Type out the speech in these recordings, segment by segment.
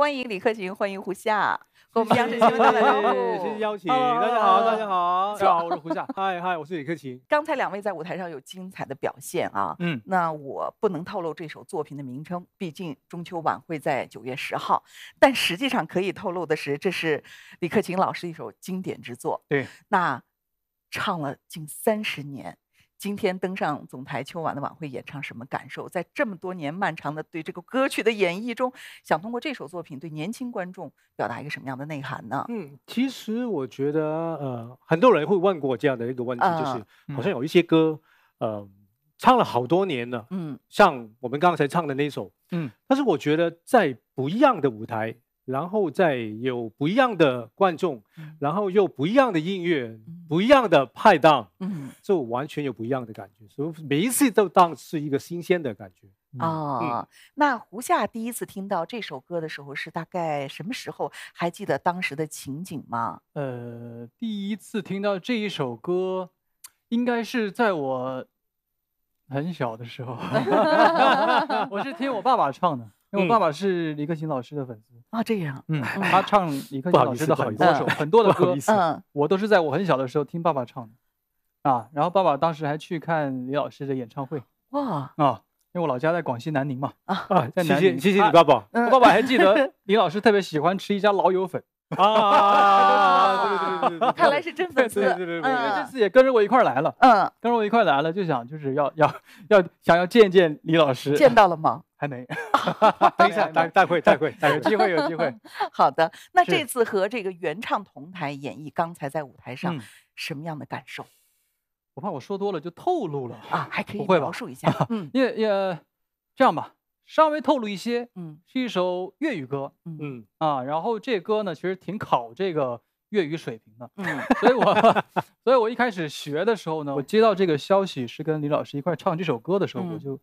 欢迎李克勤，欢迎胡夏，我们央视新闻的老师，谢谢邀请。大家好，大家好，大家好，我是胡夏，嗨嗨，我是李克勤。刚才两位在舞台上有精彩的表现啊，嗯，那我不能透露这首作品的名称，毕竟中秋晚会在九月十号，但实际上可以透露的是，这是李克勤老师一首经典之作。对，那唱了近三十年。今天登上总台秋晚的晚会，演唱什么感受？在这么多年漫长的对这个歌曲的演绎中，想通过这首作品对年轻观众表达一个什么样的内涵呢？嗯，其实我觉得，呃，很多人会问过我这样的一个问题，就是好像有一些歌，呃，唱了好多年了，嗯，像我们刚才唱的那首，嗯，但是我觉得在不一样的舞台。然后再有不一样的观众，然后又不一样的音乐，不一样的派档，嗯，就完全有不一样的感觉，所以每一次都当是一个新鲜的感觉哦。那胡夏第一次听到这首歌的时候是大概什么时候？还记得当时的情景吗？呃，第一次听到这一首歌，应该是在我很小的时候，我是听我爸爸唱的。因为我爸爸是李克勤老师的粉丝啊，这样，嗯，他唱李克勤老师的很多首很多的歌，嗯，我都是在我很小的时候听爸爸唱的啊。然后爸爸当时还去看李老师的演唱会哇啊，因为我老家在广西南宁嘛啊，在南宁谢谢你爸爸，我爸爸还记得 李老师特别喜欢吃一家老友粉啊，对对对对，看来是真粉丝，对对对，这次也跟着我一块来了，嗯，跟着我一块来了，就想就是要要要想要见见李老师，见到了吗？还没，等一下，待待会，待会，有机会，有机会。好的，那这次和这个原唱同台演绎，刚才在舞台上，什么样的感受？我怕我说多了就透露了啊，还可以描述一下。嗯，也也这样吧，稍微透露一些。嗯，是一首粤语歌。嗯嗯啊，然后这歌呢，其实挺考这个粤语水平的。嗯，所以我所以我一开始学的时候呢，我接到这个消息是跟李老师一块唱这首歌的时候，我就。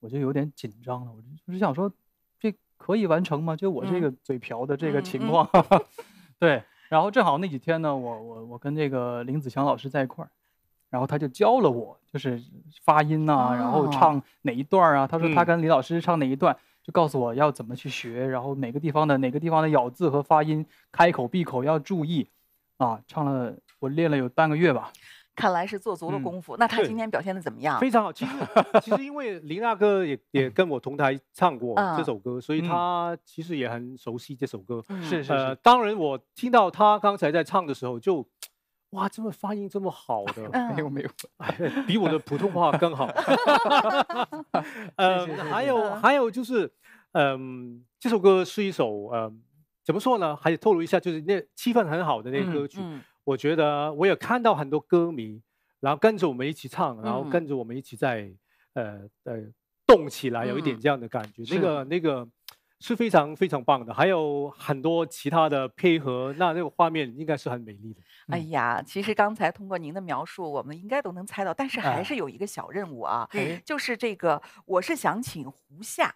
我就有点紧张了，我只想说，这可以完成吗？就我这个嘴瓢的这个情况，对。然后正好那几天呢，我我我跟这个林子祥老师在一块儿，然后他就教了我，就是发音啊，然后唱哪一段啊。他说他跟李老师唱哪一段，就告诉我要怎么去学，然后哪个地方的哪个地方的咬字和发音，开口闭口要注意啊。唱了我练了有半个月吧。看来是做足了功夫。那他今天表现的怎么样？非常好。其实，其实因为林大哥也 也跟我同台唱过这首歌，所以他其实也很熟悉这首歌。是是是。当然，我听到他刚才在唱的时候，就哇，这么发音这么好的，没有没有，比我的普通话更好。呃，还有还有就是，嗯，这首歌是一首呃，怎么说呢？还得透露一下，就是那气氛很好的那歌曲。我觉得我也看到很多歌迷，然后跟着我们一起唱，然后跟着我们一起在，呃呃动起来，有一点这样的感觉，那个那个是非常非常棒的。还有很多其他的配合，那这个画面应该是很美丽的。哎呀，其实刚才通过您的描述，我们应该都能猜到，但是还是有一个小任务啊，就是这个，我是想请胡夏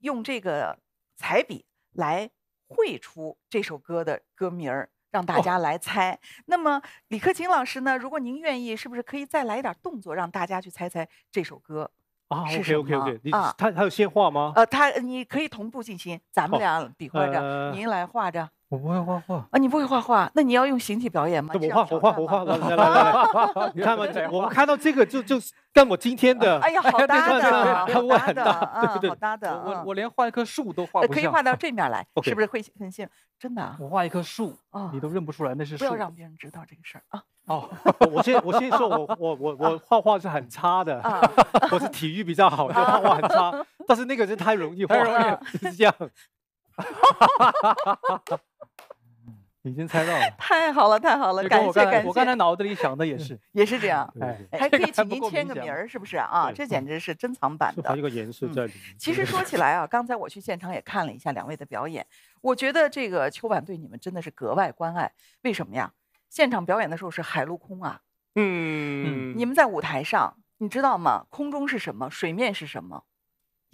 用这个彩笔来绘出这首歌的歌名儿。让大家来猜。那么李克勤老师呢？如果您愿意，是不是可以再来一点动作，让大家去猜猜这首歌是啊，OK OK OK。啊，他他有先画吗？呃，他你可以同步进行，咱们俩比划着，您来画着。我不会画画啊！你不会画画，那你要用形体表演吗？我画，我画，我画，来来来，你看吧，我们看到这个就就跟我今天的。哎呀，好搭 的很搭的，对对，好搭的。我我连画一棵树都画不可以画到这面来，是不是会很像？真的我画一棵树，你都认不出来那是树。不要让别人知道这个事儿啊！哦，我先我先说我我我我画画是很差的，我是体育比较好的，画画很差。但是那个人太容易画，了，是这样。已经猜到了，太好了，太好了，感谢感谢。我刚才脑子里想的也是，也是这样，还 可以请您签个名儿，是不是啊？这简直是珍藏版的，好几个颜色在里面。其实说起来啊，刚才我去现场也看了一下两位的表演，我觉得这个秋晚对你们真的是格外关爱。为什么呀？现场表演的时候是海陆空啊，嗯，你们在舞台上，你知道吗？空中是什么？水面是什么？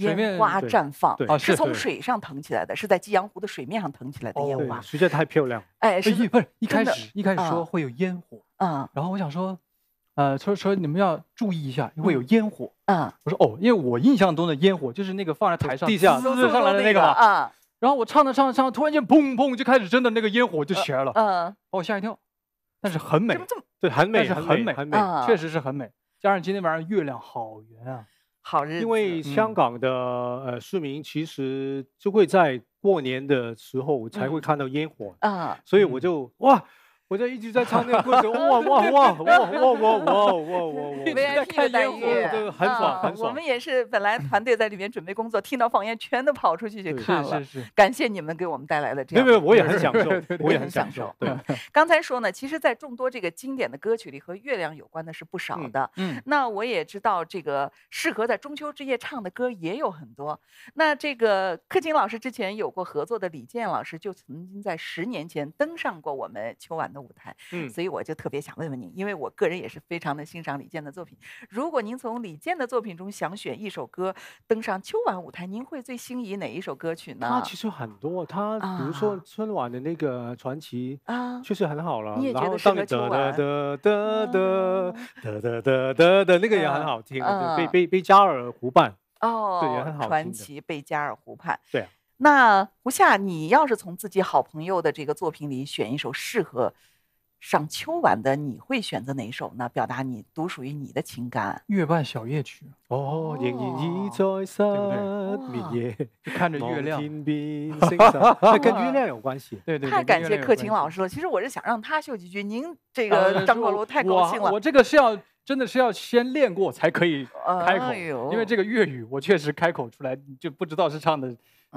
烟花绽放，是从水上腾起来的，是在暨阳湖的水面上腾起来的烟花，实在太漂亮。哎，是，不是一开始一开始说会有烟火，嗯，然后我想说，呃，说说你们要注意一下，会有烟火，嗯，我说哦，因为我印象中的烟火就是那个放在台上地上上来的那个，啊，然后我唱着唱着唱着，突然间砰砰就开始真的那个烟火就起来了，嗯，把我吓一跳，但是很美，对，很美，很美，确实是很美，加上今天晚上月亮好圆啊。因为香港的呃市民其实就会在过年的时候才会看到烟火啊，所以我就哇。我就一直在唱那个歌曲，哇哇哇哇哇哇哇哇哇哇！一直在看很爽，很爽。我们也是，本来团队在里面准备工作，听到放烟，全都跑出去去看了。是是，感谢你们给我们带来的这样。没有我也很享受，我也很享受。对，刚才说呢，其实，在众多这个经典的歌曲里，和月亮有关的是不少的。嗯，那我也知道，这个适合在中秋之夜唱的歌也有很多。那这个柯青老师之前有过合作的李健老师，就曾经在十年前登上过我们秋晚的。舞台，嗯，所以我就特别想问问您，因为我个人也是非常的欣赏李健的作品。如果您从李健的作品中想选一首歌登上秋晚舞台，您会最心仪哪一首歌曲呢？他其实很多，他比如说春晚的那个《传奇》，啊，确实很好了。你也觉得适个春晚？的的的的哒哒哒的那个也很好听，贝贝贝加尔湖畔哦，对，也很好听。《传奇》贝加尔湖畔，对。那胡夏，你要是从自己好朋友的这个作品里选一首适合赏秋晚的，你会选择哪一首呢？表达你独属于你的情感。月半小夜曲。哦，眼睛一再闪，明夜看着月亮，跟月亮有关系。对对。太感谢克勤老师了。其实我是想让他秀几句。您这个张国荣太高兴了。我这个是要。真的是要先练过才可以开口，因为这个粤语我确实开口出来就不知道是唱的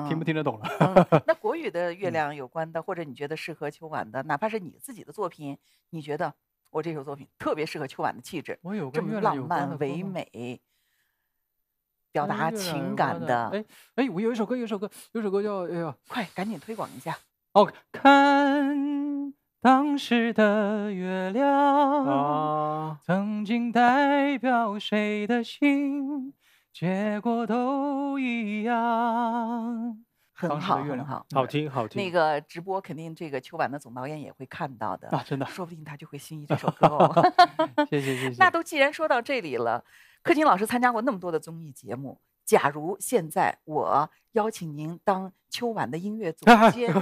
听不听得懂了。那国语的月亮有关的，或者你觉得适合秋晚的，哪怕是你自己的作品，你觉得我这首作品特别适合秋晚的气质，我有这么浪漫唯美，表达情感的。哎哎，我有一首歌，有首歌，有首歌叫哎呀，快赶紧推广一下哦，看。当时的月亮，曾经代表谁的心？结果都一样。很好，很好，好听，好听。那个直播肯定这个秋晚的总导演也会看到的。啊，真的，说不定他就会心仪这首歌。谢谢，谢谢。那都既然说到这里了，柯金老师参加过那么多的综艺节目。假如现在我邀请您当秋晚的音乐总监，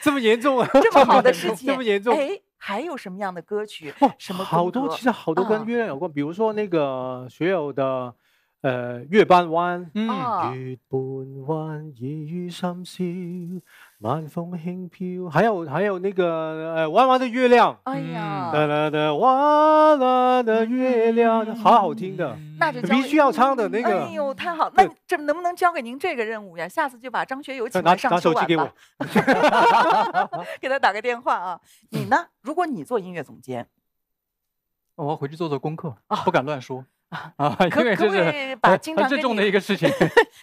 这么严重啊！这么好的事情，这么严重。哎，还有什么样的歌曲？什么好多？其实好多跟月亮有关，比如说那个学友的。呃，月半弯，嗯，月半弯，夜雨三宵，晚风轻飘。还有还有那个，弯弯的月亮，哎呀，哒哒的弯弯的月亮，好好听的，那就必须要唱的那个。哎呦，太好，那这能不能交给您这个任务呀？下次就把张学友请来上春晚了。给他打个电话啊！你呢？如果你做音乐总监，我要回去做做功课，不敢乱说。啊，可不可以把经常合作的事情？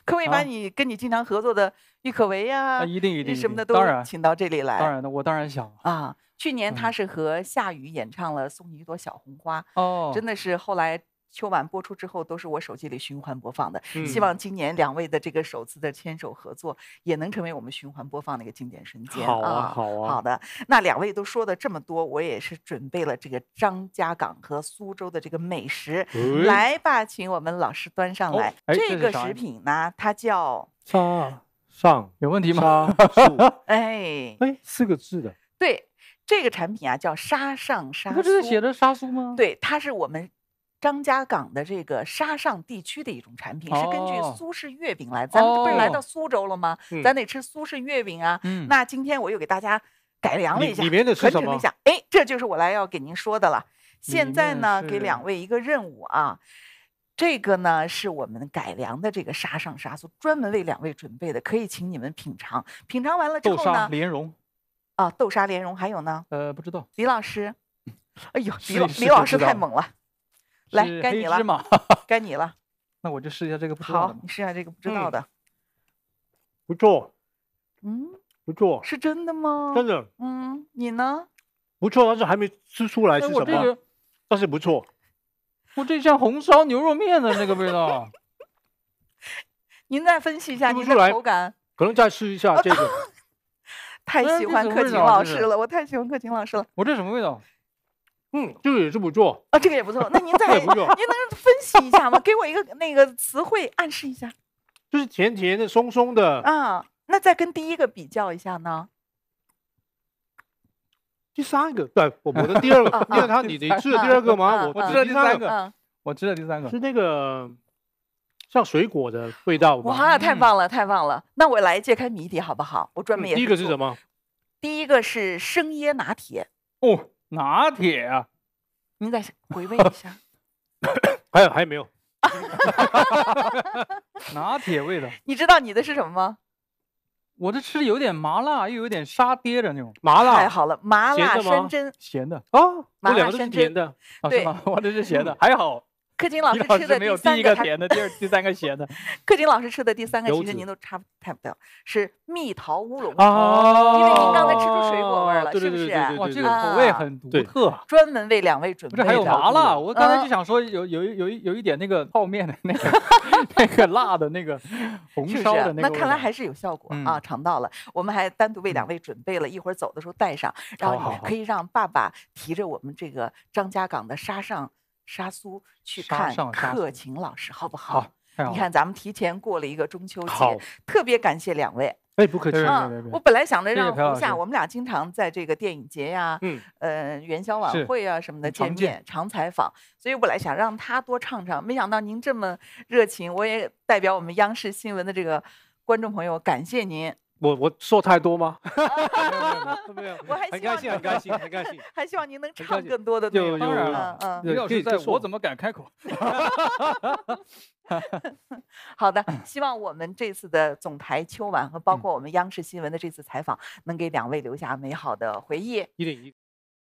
可不可以把你跟你经常合作的郁可唯呀，一定一定什么的都请到这里来？当然的，我当然想啊。去年他是和夏雨演唱了《送你一朵小红花》，哦，真的是后来。秋晚播出之后，都是我手机里循环播放的。希望今年两位的这个首次的牵手合作，也能成为我们循环播放的一个经典瞬间。好啊，好啊。好的，那两位都说的这么多，我也是准备了这个张家港和苏州的这个美食。来吧，请我们老师端上来。这个食品呢，它叫沙上，有问题吗？沙 哎哎，四个字的。对，这个产品啊叫沙上沙酥。你看写的沙酥吗？对，它是我们。张家港的这个沙上地区的一种产品，是根据苏式月饼来咱们不是来到苏州了吗？咱得吃苏式月饼啊！那今天我又给大家改良了一下，传承了一下。哎，这就是我来要给您说的了。现在呢，给两位一个任务啊，这个呢是我们改良的这个沙上沙酥，专门为两位准备的，可以请你们品尝。品尝完了之后呢，豆沙莲蓉啊，豆沙莲蓉还有呢？呃，不知道。李老师，哎呦，李老李老师太猛了。来，该你了，该你了。那我就试一下这个不知的好，你试一下这个不知道的，不错。嗯，不错。是真的吗？真的。嗯，你呢？不错，但是还没吃出来是什么。但是不错。我这像红烧牛肉面的那个味道。您再分析一下您的口感。可能再试一下这个。太喜欢克勤老师了，我太喜欢克勤老师了。我这什么味道？嗯，这个也是不错啊，这个也不错。那您再，您能分析一下吗？给我一个那个词汇暗示一下。就是甜甜的、松松的。啊，那再跟第一个比较一下呢？第三个，对，我的第二个，因为他你你吃了第二个吗？我知道第三个，我知道第三个是那个像水果的味道。哇，太棒了，太棒了！那我来揭开谜底好不好？我专门第一个是什么？第一个是生椰拿铁。哦。拿铁啊，你再 回味一下。还有还有没有？拿铁味的。你知道你的是什么吗？我这吃有点麻辣，又有点沙爹的那种。麻辣太好了，麻辣鲜珍，咸的啊，都凉的，咸的啊，是吗？我这是咸的，还好。克 金老师吃的第三个甜的，第二第三个咸的。克金老师吃的第三个其实您都差不太不掉，是蜜桃乌龙。哦，因为您刚才吃出水果味了，是不是？哇，这个口味很独特。专门为两位准备的。这还有麻辣，我刚才就想说，有有有一有一点那个泡面的那个 那个辣的那个红烧的那个。那看来还是有效果啊！尝到了，我们还单独为两位准备了，一会儿走的时候带上，然后可以让爸爸提着我们这个张家港的沙上。沙苏去看克勤老师，好不好？好，你看咱们提前过了一个中秋节，特别感谢两位。哎，不客气。我本来想着让胡夏，我们俩经常在这个电影节呀、嗯、元宵晚会啊什么的见面、常采访，所以我本来想让他多唱唱，没想到您这么热情，我也代表我们央视新闻的这个观众朋友感谢您。我我说太多吗？没有，我很开心，很开心，很开心，还希望您能唱更多的。当然了，嗯，可老师说，我怎么敢开口？好的，希望我们这次的总台秋晚和包括我们央视新闻的这次采访，能给两位留下美好的回忆。一点一。